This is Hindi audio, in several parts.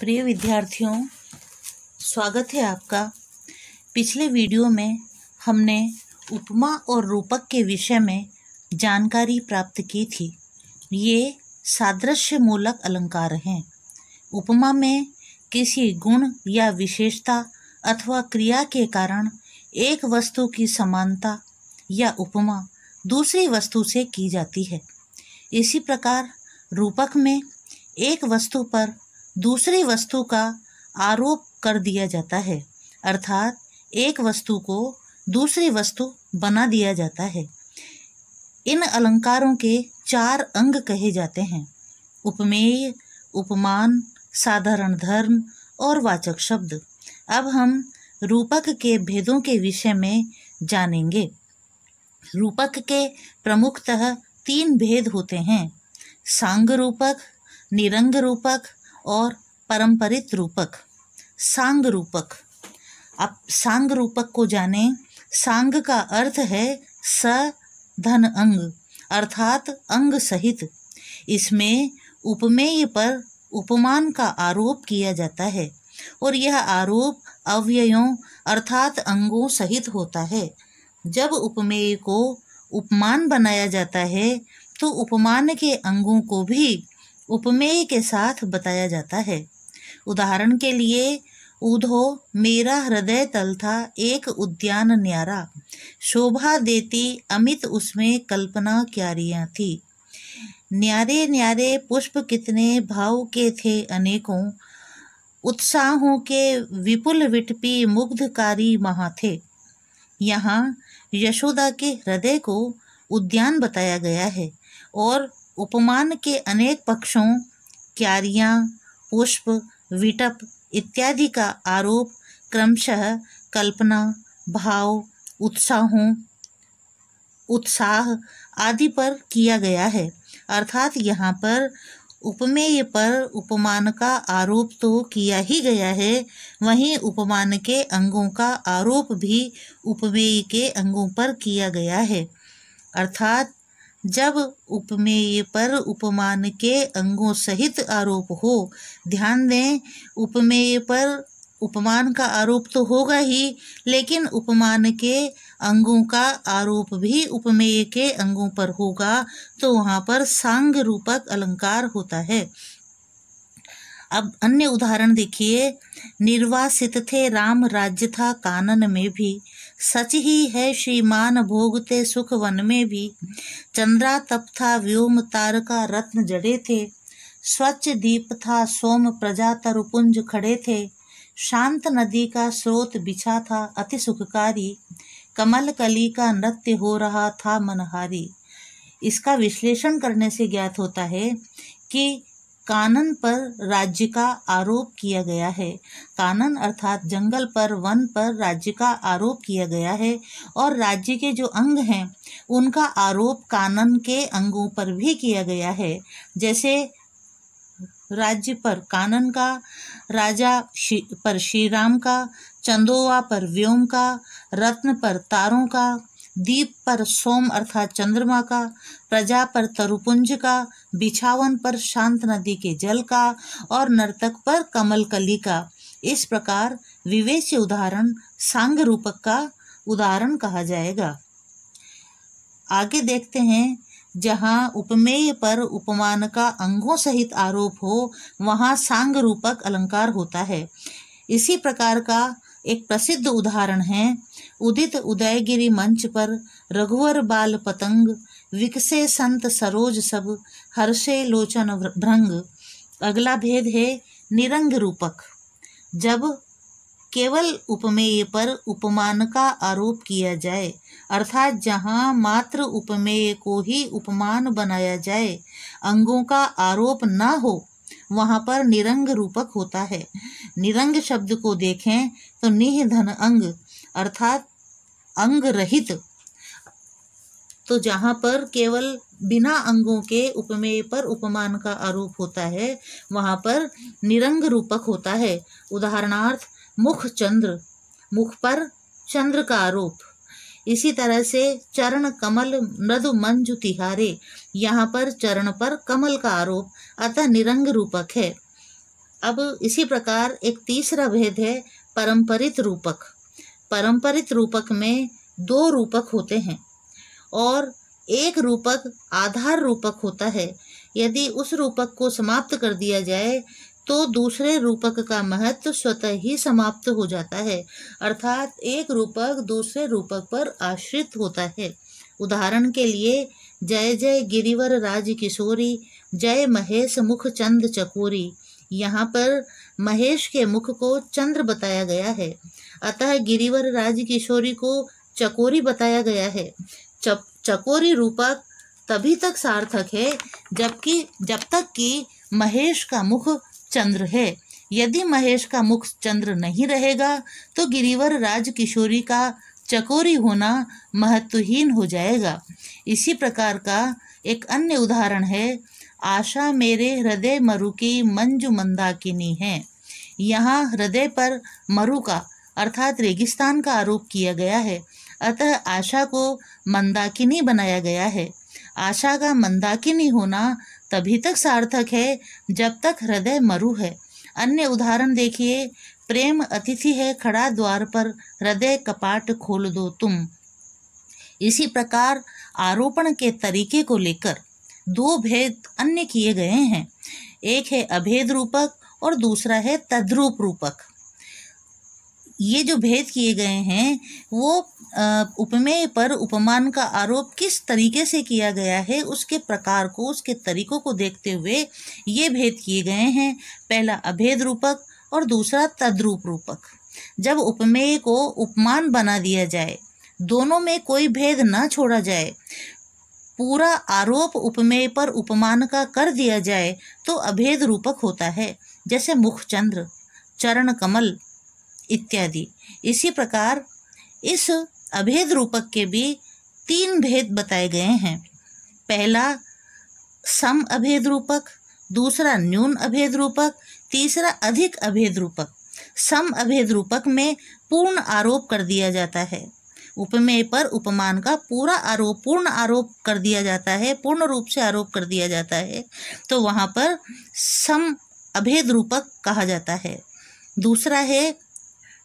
प्रिय विद्यार्थियों स्वागत है आपका पिछले वीडियो में हमने उपमा और रूपक के विषय में जानकारी प्राप्त की थी ये सादृश्य मूलक अलंकार हैं उपमा में किसी गुण या विशेषता अथवा क्रिया के कारण एक वस्तु की समानता या उपमा दूसरी वस्तु से की जाती है इसी प्रकार रूपक में एक वस्तु पर दूसरी वस्तु का आरोप कर दिया जाता है अर्थात एक वस्तु को दूसरी वस्तु बना दिया जाता है इन अलंकारों के चार अंग कहे जाते हैं उपमेय उपमान साधारण धर्म और वाचक शब्द अब हम रूपक के भेदों के विषय में जानेंगे रूपक के प्रमुखतः तीन भेद होते हैं सांग रूपक निरंग रूपक और परंपरित रूपक सांग रूपक आप सांग रूपक को जाने सांग का अर्थ है स धन अंग अर्थात अंग सहित इसमें उपमेय पर उपमान का आरोप किया जाता है और यह आरोप अव्ययों अर्थात अंगों सहित होता है जब उपमेय को उपमान बनाया जाता है तो उपमान के अंगों को भी उपमेय के साथ बताया जाता है उदाहरण के लिए उधो मेरा हृदय तल था एक उद्यान न्यारा शोभा देती अमित उसमें कल्पना क्यारियाँ थी न्यारे न्यारे पुष्प कितने भाव के थे अनेकों उत्साहों के विपुल विटपी मुग्धकारी महा थे यहाँ यशोदा के हृदय को उद्यान बताया गया है और उपमान के अनेक पक्षों क्यारियाँ पुष्प विटप इत्यादि का आरोप क्रमशः कल्पना भाव उत्साहों उत्साह आदि पर किया गया है अर्थात यहाँ पर उपमेय पर उपमान का आरोप तो किया ही गया है वहीं उपमान के अंगों का आरोप भी उपमेय के अंगों पर किया गया है अर्थात जब उपमेय पर उपमान के अंगों सहित आरोप हो ध्यान दें उपमेय पर उपमान का आरोप तो होगा ही लेकिन उपमान के अंगों का आरोप भी उपमेय के अंगों पर होगा तो वहाँ पर सांग रूपक अलंकार होता है अब अन्य उदाहरण देखिए निर्वासित थे राम राज्य था कानन में भी सच ही है श्रीमान भोगते सुख वन में भी चंद्रा तप था व्योम तारका रत्न जड़े थे स्वच्छ दीप था सोम प्रजा तरुपुंज खड़े थे शांत नदी का स्रोत बिछा था अति सुखकारी कमल कली का नृत्य हो रहा था मनहारी इसका विश्लेषण करने से ज्ञात होता है कि कानन पर राज्य का आरोप किया गया है कानन अर्थात जंगल पर वन पर राज्य का आरोप किया गया है और राज्य के जो अंग हैं उनका आरोप कानन के अंगों पर भी किया गया है जैसे राज्य पर कानन का राजा शी, पर श्रीराम का चंदोवा पर व्योम का रत्न पर तारों का दीप पर सोम अर्थात चंद्रमा का प्रजा पर तरुपुंज का बिछावन पर शांत नदी के जल का और नर्तक पर कमल कली का इस प्रकार विवेच्य उदाहरण सांग रूपक का उदाहरण कहा जाएगा आगे देखते हैं जहाँ उपमेय पर उपमान का अंगों सहित आरोप हो वहाँ सांग रूपक अलंकार होता है इसी प्रकार का एक प्रसिद्ध उदाहरण है उदित उदयगिरी मंच पर रघुवर बाल पतंग विकसे संत सरोज सब हर्षे लोचन भ्रंग अगला भेद है निरंग रूपक जब केवल उपमेय पर उपमान का आरोप किया जाए अर्थात जहाँ मात्र उपमेय को ही उपमान बनाया जाए अंगों का आरोप न हो वहाँ पर निरंग रूपक होता है निरंग शब्द को देखें तो निह धन अंग अर्थात अंग रहित तो जहाँ पर केवल बिना अंगों के उपमेय पर उपमान का आरोप होता है वहाँ पर निरंग रूपक होता है उदाहरणार्थ मुख चंद्र मुख पर चंद्र का आरोप इसी तरह से चरण कमल मृदु मंजु तिहारे यहाँ पर चरण पर कमल का आरोप अतः निरंग रूपक है अब इसी प्रकार एक तीसरा भेद है परंपरित रूपक परंपरित रूपक में दो रूपक होते हैं और एक रूपक आधार रूपक होता है यदि उस रूपक को समाप्त कर दिया जाए तो दूसरे रूपक का महत्व स्वतः ही समाप्त हो जाता है अर्थात एक रूपक दूसरे रूपक पर आश्रित होता है उदाहरण के लिए जय जय गिरिवर राज किशोरी जय महेश मुख चंद चकोरी यहाँ पर महेश के मुख को चंद्र बताया गया है अतः गिरिवर राज किशोरी को चकोरी बताया गया है चप चकोरी रूपक तभी तक सार्थक है जबकि जब तक कि महेश का मुख चंद्र है यदि महेश का मुख चंद्र नहीं रहेगा तो गिरिवर राज किशोरी का चकोरी होना महत्वहीन हो जाएगा इसी प्रकार का एक अन्य उदाहरण है आशा मेरे हृदय मरु की मंजू मंदाकिनी है यहाँ हृदय पर मरु का अर्थात रेगिस्तान का आरोप किया गया है अतः आशा को मंदाकिनी बनाया गया है आशा का मंदाकिनी होना तभी तक सार्थक है जब तक हृदय मरु है अन्य उदाहरण देखिए प्रेम अतिथि है खड़ा द्वार पर हृदय कपाट खोल दो तुम इसी प्रकार आरोपण के तरीके को लेकर दो भेद अन्य किए गए हैं एक है अभेद रूपक और दूसरा है तद्रूप रूपक ये जो भेद किए गए हैं वो उपमेय पर उपमान का आरोप किस तरीके से किया गया है उसके प्रकार को उसके तरीकों को देखते हुए ये भेद किए गए हैं पहला अभेद रूपक और दूसरा तद्रूप रूपक जब उपमेय को उपमान बना दिया जाए दोनों में कोई भेद न छोड़ा जाए पूरा आरोप उपमेय पर उपमान का कर दिया जाए तो अभेद रूपक होता है जैसे मुखचंद्र चरण कमल इत्यादि इसी प्रकार इस अभेद रूपक के भी तीन भेद बताए गए हैं पहला सम अभेद रूपक दूसरा न्यून अभेद रूपक तीसरा अधिक अभेद रूपक सम अभेद रूपक में पूर्ण आरोप कर दिया जाता है उपमेय पर उपमान का पूरा आरोप पूर्ण आरोप कर दिया जाता है पूर्ण रूप से आरोप कर दिया जाता है तो वहाँ पर सम अभेद रूपक कहा जाता है दूसरा है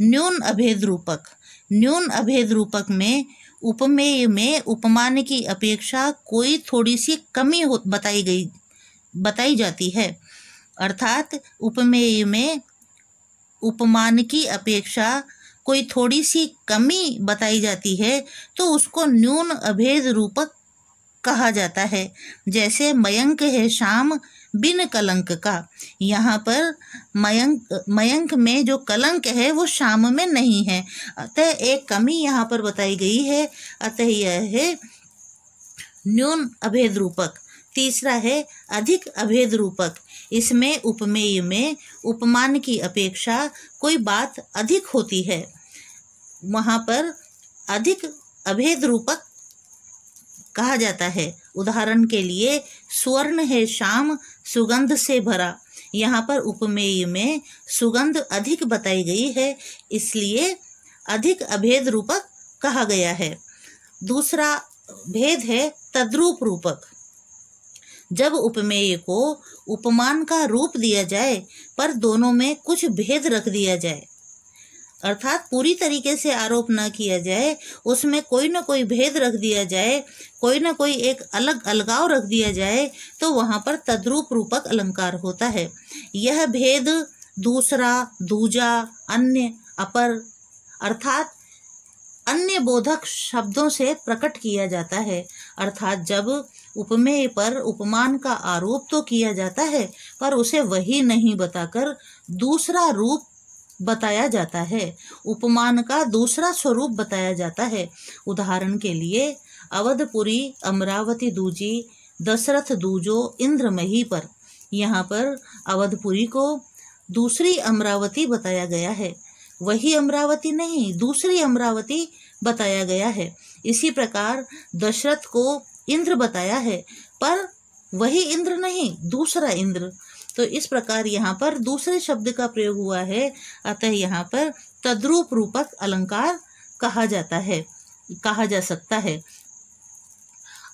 न्यून अभेद रूपक न्यून अभेद रूपक में उपमेय में उपमान की अपेक्षा कोई थोड़ी सी कमी हो बताई गई बताई जाती है अर्थात उपमेय में उपमान की अपेक्षा कोई थोड़ी सी कमी बताई जाती है तो उसको न्यून अभेद रूपक कहा जाता है जैसे मयंक है शाम बिन कलंक का यहाँ पर मयंक मयंक में जो कलंक है वो शाम में नहीं है अतः एक कमी यहाँ पर बताई गई है अतः यह है न्यून अभेद रूपक तीसरा है अधिक अभेद रूपक इसमें उपमेय में उपमान की अपेक्षा कोई बात अधिक होती है वहाँ पर अधिक अभेद रूपक कहा जाता है उदाहरण के लिए स्वर्ण है शाम सुगंध से भरा यहाँ पर उपमेय में सुगंध अधिक बताई गई है इसलिए अधिक अभेद रूपक कहा गया है दूसरा भेद है तद्रूप रूपक जब उपमेय को उपमान का रूप दिया जाए पर दोनों में कुछ भेद रख दिया जाए अर्थात पूरी तरीके से आरोप न किया जाए उसमें कोई ना कोई भेद रख दिया जाए कोई ना कोई एक अलग अलगाव रख दिया जाए तो वहाँ पर तद्रूप रूपक अलंकार होता है यह भेद दूसरा दूजा अन्य अपर अर्थात अन्य बोधक शब्दों से प्रकट किया जाता है अर्थात जब उपमेय पर उपमान का आरोप तो किया जाता है पर उसे वही नहीं बताकर दूसरा रूप बताया जाता है उपमान का दूसरा स्वरूप बताया जाता है उदाहरण के लिए अवधपुरी अमरावती दूजी दशरथ दूजो इंद्रमही पर यहाँ पर अवधपुरी को दूसरी अमरावती बताया गया है वही अमरावती नहीं दूसरी अमरावती बताया गया है इसी प्रकार दशरथ को इंद्र बताया है पर वही इंद्र नहीं दूसरा इंद्र तो इस प्रकार यहाँ पर दूसरे शब्द का प्रयोग हुआ है अतः यहाँ पर तद्रूप रूपक अलंकार कहा जाता है कहा जा सकता है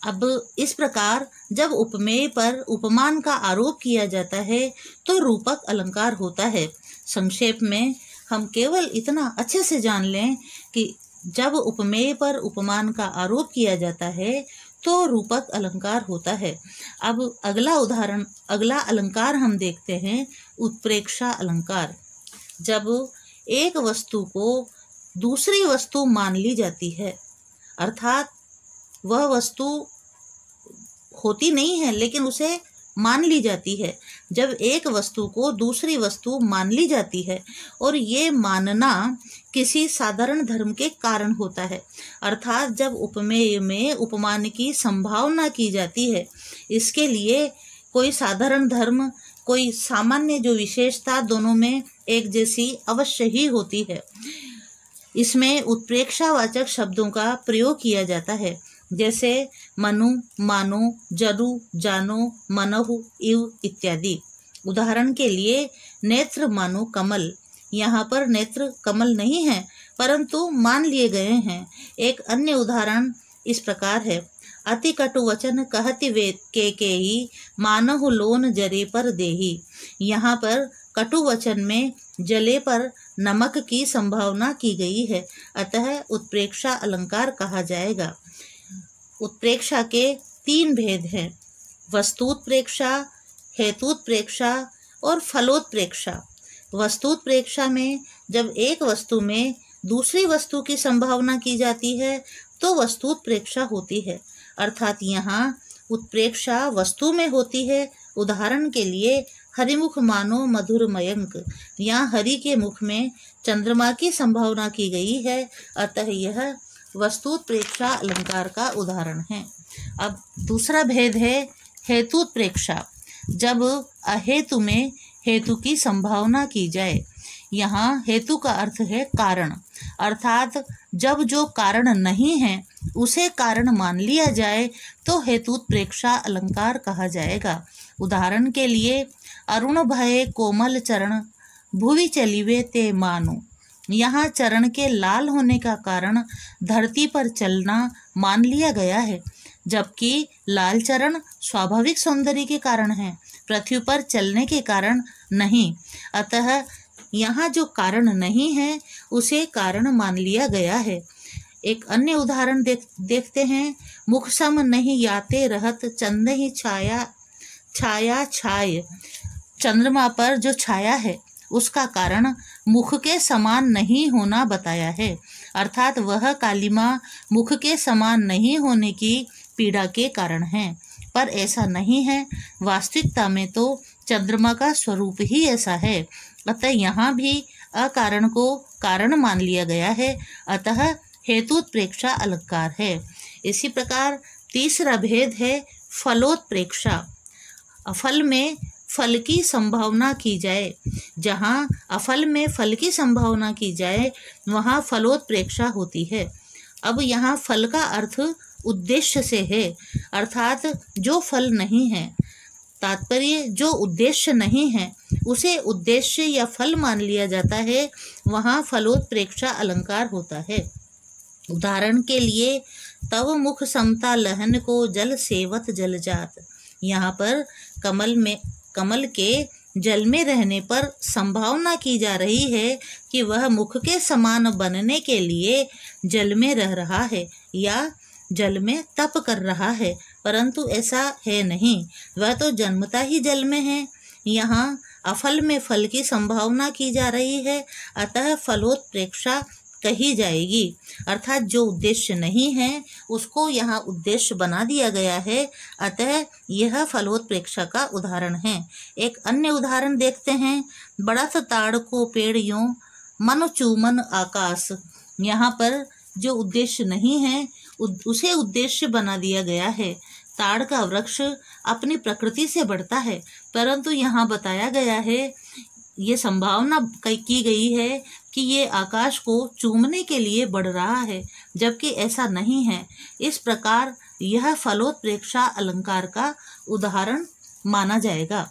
अब इस प्रकार जब उपमेय पर उपमान का आरोप किया जाता है तो रूपक अलंकार होता है संक्षेप में हम केवल इतना अच्छे से जान लें कि जब उपमेय पर उपमान का आरोप किया जाता है तो रूपक अलंकार होता है अब अगला उदाहरण अगला अलंकार हम देखते हैं उत्प्रेक्षा अलंकार जब एक वस्तु को दूसरी वस्तु मान ली जाती है अर्थात वह वस्तु होती नहीं है लेकिन उसे मान ली जाती है जब एक वस्तु को दूसरी वस्तु मान ली जाती है और ये मानना किसी साधारण धर्म के कारण होता है अर्थात जब उपमेय में उपमान की संभावना की जाती है इसके लिए कोई साधारण धर्म कोई सामान्य जो विशेषता दोनों में एक जैसी अवश्य ही होती है इसमें उत्प्रेक्षावाचक शब्दों का प्रयोग किया जाता है जैसे मनु मानो जरु जानो मनहु इव इत्यादि उदाहरण के लिए नेत्र मानो कमल यहाँ पर नेत्र कमल नहीं है परंतु मान लिए गए हैं एक अन्य उदाहरण इस प्रकार है अति कटु वचन कहति वे के के ही मानह लोन जरे पर देही यहाँ पर कटु वचन में जले पर नमक की संभावना की गई है अतः उत्प्रेक्षा अलंकार कहा जाएगा उत्प्रेक्षा के तीन भेद हैं वस्तुत्प्रेक्षा हेतुत्प्रेक्षा और फलोत्प्रेक्षा वस्तुत्प्रेक्षा में जब एक वस्तु में दूसरी वस्तु की संभावना की जाती है तो वस्तुत्प्रेक्षा होती है अर्थात यहाँ उत्प्रेक्षा वस्तु में होती है उदाहरण के लिए हरिमुख मानो मधुर मयंक यहाँ हरि के मुख में चंद्रमा की संभावना की गई है अतः यह वस्तुत्प्रेक्षा अलंकार का उदाहरण है अब दूसरा भेद है हेतुत्प्रेक्षा जब अहेतु में हेतु की संभावना की जाए यहाँ हेतु का अर्थ है कारण अर्थात जब जो कारण नहीं है उसे कारण मान लिया जाए तो हेतुत्प्रेक्षा अलंकार कहा जाएगा उदाहरण के लिए अरुण भय कोमल चरण भुवि चलिवे ते मानो यहाँ चरण के लाल होने का कारण धरती पर चलना मान लिया गया है जबकि लाल चरण स्वाभाविक सौंदर्य के कारण है पृथ्वी पर चलने के कारण नहीं अतः यहाँ जो कारण नहीं है उसे कारण मान लिया गया है एक अन्य उदाहरण देख देखते हैं मुखसम नहीं याते रहत चंद ही छाया छाया छाय चंद्रमा पर जो छाया है उसका कारण मुख के समान नहीं होना बताया है अर्थात वह कालिमा मुख के समान नहीं होने की पीड़ा के कारण है पर ऐसा नहीं है वास्तविकता में तो चंद्रमा का स्वरूप ही ऐसा है अतः यहाँ भी अकारण को कारण मान लिया गया है अतः हेतुत्प्रेक्षा अलंकार है इसी प्रकार तीसरा भेद है फलोत्प्रेक्षा फल में फल की संभावना की जाए जहाँ अफल में फल की संभावना की जाए वहाँ फलोत्प्रेक्षा होती है अब यहाँ फल का अर्थ उद्देश्य से है अर्थात जो फल नहीं है तात्पर्य जो उद्देश्य नहीं है उसे उद्देश्य या फल मान लिया जाता है वहाँ फलोत्प्रेक्षा अलंकार होता है उदाहरण के लिए तव मुख समता लहन को जल सेवत जल जात यहाँ पर कमल में कमल के जल में रहने पर संभावना की जा रही है कि वह मुख के समान बनने के लिए जल में रह रहा है या जल में तप कर रहा है परंतु ऐसा है नहीं वह तो जन्मता ही जल में है यहाँ अफल में फल की संभावना की जा रही है अतः फलोत्प्रेक्षा कही जाएगी अर्थात जो उद्देश्य नहीं है उसको यहाँ उद्देश्य बना दिया गया है अतः यह फलोत्प्रेक्षा का उदाहरण है एक अन्य उदाहरण देखते हैं बड़ा सा ताड़ को पेड़ यूँ मन चूमन आकाश यहाँ पर जो उद्देश्य नहीं है उसे उद्देश्य बना दिया गया है ताड़ का वृक्ष अपनी प्रकृति से बढ़ता है परंतु यहाँ बताया गया है ये संभावना की गई है कि ये आकाश को चूमने के लिए बढ़ रहा है जबकि ऐसा नहीं है इस प्रकार यह फलोत्प्रेक्षा अलंकार का उदाहरण माना जाएगा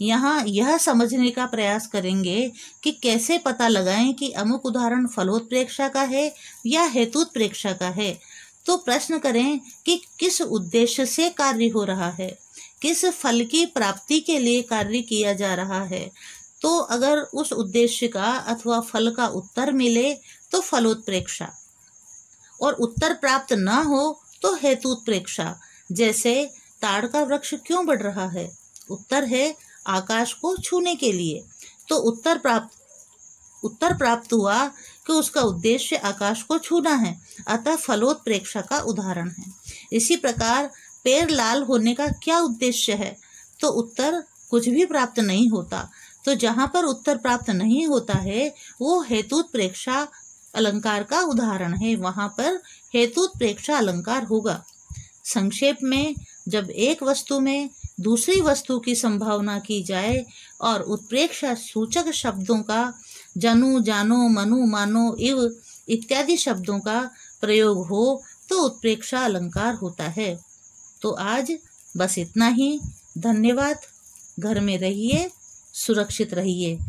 यहाँ यह समझने का प्रयास करेंगे कि कैसे पता लगाएं कि अमुक उदाहरण फलोत्प्रेक्षा का है या हेतुत्प्रेक्षा का है तो प्रश्न करें कि किस उद्देश्य से कार्य हो रहा है किस फल की प्राप्ति के लिए कार्य किया जा रहा है तो अगर उस उद्देश्य का अथवा फल का उत्तर मिले तो फलोत्प्रेक्षा और उत्तर प्राप्त न हो तो हेतुत्प्रेक्षा जैसे ताड़ का वृक्ष क्यों बढ़ रहा है उत्तर है आकाश को छूने के लिए तो उत्तर प्राप्त उत्तर प्राप्त हुआ कि उसका उद्देश्य आकाश को छूना है अतः फलोत्प्रेक्षा का उदाहरण है इसी प्रकार पेड़ लाल होने का क्या उद्देश्य है तो उत्तर कुछ भी प्राप्त नहीं होता तो जहाँ पर उत्तर प्राप्त नहीं होता है वो हेतु प्रेक्षा अलंकार का उदाहरण है वहाँ पर हेतु प्रेक्षा अलंकार होगा संक्षेप में जब एक वस्तु में दूसरी वस्तु की संभावना की जाए और उत्प्रेक्षा सूचक शब्दों का जनु जानो मनु मानो इव इत्यादि शब्दों का प्रयोग हो तो उत्प्रेक्षा अलंकार होता है तो आज बस इतना ही धन्यवाद घर में रहिए सुरक्षित रहिए